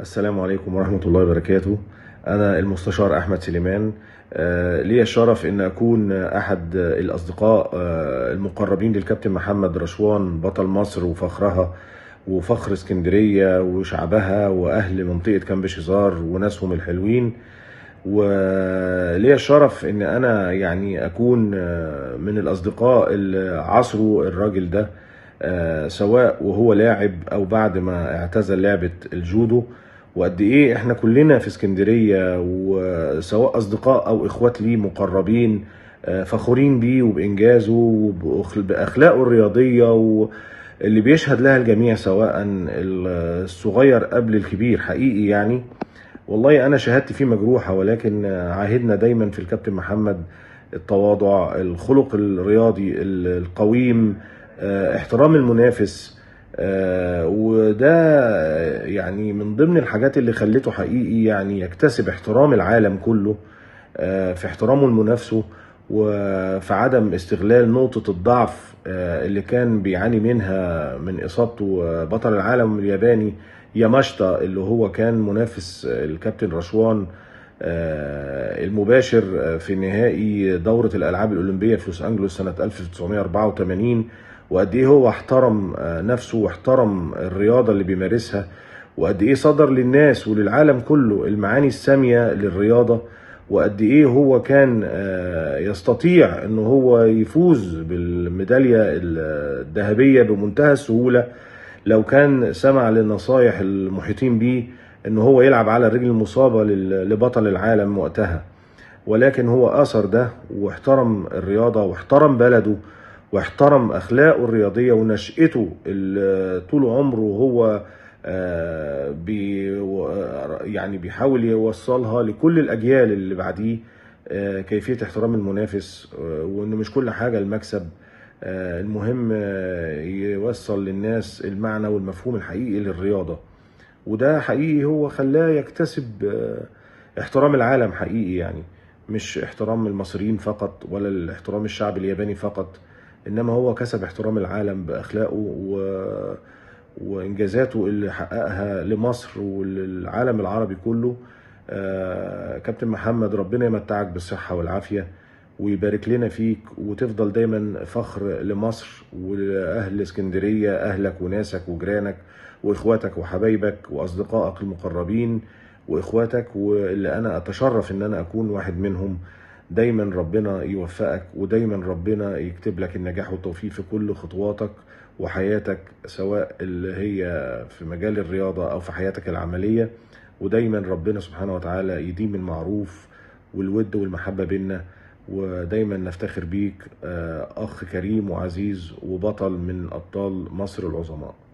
السلام عليكم ورحمة الله وبركاته أنا المستشار أحمد سليمان آه، لي الشرف أن أكون أحد الأصدقاء آه، المقربين للكابتن محمد رشوان بطل مصر وفخرها وفخر اسكندرية وشعبها وأهل منطقة كامبش هزار وناسهم الحلوين وليا الشرف ان انا يعني اكون آه، من الاصدقاء اللي عصروا الراجل ده سواء وهو لاعب او بعد ما اعتزل لعبه الجودو وقد ايه احنا كلنا في اسكندريه وسواء اصدقاء او اخوات ليه مقربين آه، فخورين بيه وبانجازه وباخلاقه الرياضيه واللي بيشهد لها الجميع سواء الصغير قبل الكبير حقيقي يعني والله انا شهادتي فيه مجروحه ولكن عاهدنا دايما في الكابتن محمد التواضع الخلق الرياضي القويم آه، احترام المنافس آه، وده يعني من ضمن الحاجات اللي خلته حقيقي يعني يكتسب احترام العالم كله آه، في احترامه لنفسه وفي عدم استغلال نقطة الضعف آه، اللي كان بيعاني منها من إصابته بطل العالم الياباني ياماشتا اللي هو كان منافس الكابتن رشوان المباشر في نهائي دورة الألعاب الأولمبية في لوس أنجلوس سنة 1984 وقد ايه هو احترم آه، نفسه واحترم الرياضه اللي بيمارسها وقد ايه صدر للناس وللعالم كله المعاني الساميه للرياضه وقد ايه هو كان آه، يستطيع ان هو يفوز بالميداليه الذهبيه بمنتهى السهوله لو كان سمع للنصايح المحيطين بيه ان هو يلعب على الرجل المصابه لبطل العالم وقتها ولكن هو اثر ده واحترم الرياضه واحترم بلده واحترم اخلاقه الرياضيه ونشاته طول عمره هو آه، بي آه، يعني بيحاول يوصلها لكل الاجيال اللي بعديه آه، كيفيه احترام المنافس وان مش كل حاجه المكسب المهم يوصل للناس المعنى والمفهوم الحقيقي للرياضه وده حقيقي هو خلاه يكتسب احترام العالم حقيقي يعني مش احترام المصريين فقط ولا احترام الشعب الياباني فقط انما هو كسب احترام العالم باخلاقه و... وانجازاته اللي حققها لمصر وللعالم العربي كله آه، كابتن محمد ربنا يمتعك بالصحه والعافيه ويبارك لنا فيك وتفضل دايما فخر لمصر ولاهل اسكندريه اهلك وناسك وجيرانك واخواتك وحبايبك واصدقائك المقربين واخواتك واللي انا اتشرف ان انا اكون واحد منهم دايما ربنا يوفقك ودايما ربنا يكتب لك النجاح والتوفيق في كل خطواتك وحياتك سواء اللي هي في مجال الرياضة أو في حياتك العملية ودايما ربنا سبحانه وتعالى يديم المعروف والود والمحبة بيننا ودايما نفتخر بيك آه، أخ كريم وعزيز وبطل من أبطال مصر العظماء